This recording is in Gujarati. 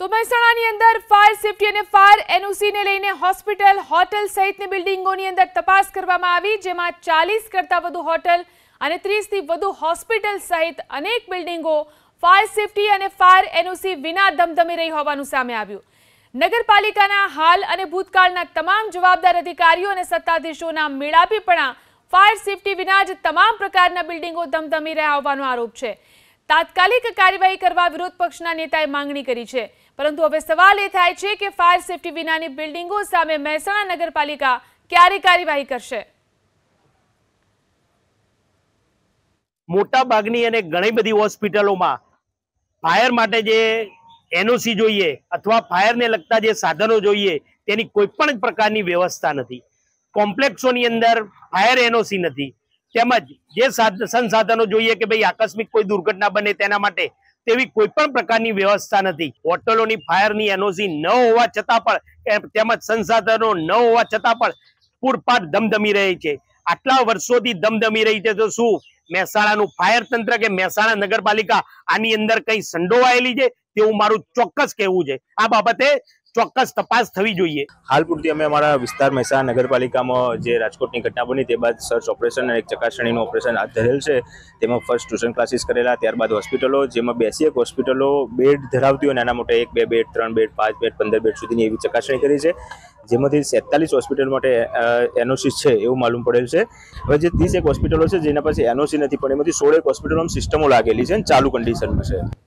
તો મહેસાણાની અંદર ફાયર સેફટી અને ફાયર એનઓસીને લઈને હોસ્પિટલ હોટેલ સહિતની બિલ્ડિંગોની અંદર તપાસ કરવામાં આવી જેમાં ચાલીસ કરતાં વધુ હોટલ અને ત્રીસથી વધુ હોસ્પિટલ સહિત અનેક બિલ્ડિંગો ફાયર સેફટી અને ફાયર એનઓસી વિના ધમધમી રહી હોવાનું સામે આવ્યું નગરપાલિકાના હાલ અને ભૂતકાળના તમામ જવાબદાર અધિકારીઓ અને સત્તાધીશોના મેળાપી પણ ફાયર સેફટી વિના જ તમામ પ્રકારના બિલ્ડિંગો ધમધમી રહ્યા હોવાનો આરોપ છે તાત્કાલિક કાર્યવાહી કરવા વિરોધ પક્ષના નેતાએ માંગણી કરી છે પરંતુ હવે સવાલ એ થાય છે કે ફાયર સેફટી વિનાની બિલ્ડિંગો સામે મહેસાણા નગરપાલિકા ક્યારે કાર્યવાહી કરશે મોટા ભાગની અને ઘણી બધી હોસ્પિટલોમાં ફાયર માટે જે એનઓસી જોઈએ અથવા ફાયરને લગતા જે સાધનો જોઈએ તેની કોઈ પણ પ્રકારની વ્યવસ્થા નથી કોમ્પ્લેક્સોની અંદર ફાયર એનઓસી નથી તેમજ જે સંસાધનો જોઈએ કે ભાઈ આકસ્મિક કોઈ દુર્ઘટના બને તેના માટે તેવી કોઈ પણ પ્રકારની વ્યવસ્થા નથી હોટલોની ફાયરની એનઓસી ન હોવા છતાં પણ તેમજ સંસાધનો ન હોવા છતાં પણ પૂરપાટ ધમધમી રહી છે આટલા વર્ષોથી ધમધમી રહી છે તો શું મહેસાણાનું ફાયર તંત્ર કે મહેસાણા નગરપાલિકા આની અંદર કઈ સંડોવાયેલી છે તેવું મારું ચોક્કસ કહેવું છે આ બાબતે ચોક્કસ તપાસ થવી જોઈએ હાલ પૂરતી અમે અમારા વિસ્તાર મહેસાણા નગરપાલિકામાં જે રાજકોટની ઘટના બની તે બાદ સર્ચ ઓપરેશન અને એક ચકાસણીનું ઓપરેશન હાથ ધરેલ છે તેમાં ફર્સ્ટ ટ્યુશન ક્લાસીસ કરેલા ત્યારબાદ હોસ્પિટલો જેમાં બેસી એક હોસ્પિટલો બેડ ધરાવતી હોય નાના મોટા એક બે બેડ ત્રણ બેડ પાંચ બેડ પંદર બેડ સુધીની એવી ચકાસણી કરી છે જેમાંથી સેતાલીસ હોસ્પિટલ માટે એનઓસી છે એવું માલુમ પડેલ છે હવે જે ત્રીસ એક હોસ્પિટલો છે જેના પાસે એનઓસી નથી પણ એમાંથી સોળ એક હોસ્પિટલોમાં સિસ્ટમો લાગેલી છે ચાલુ કન્ડિશનમાં છે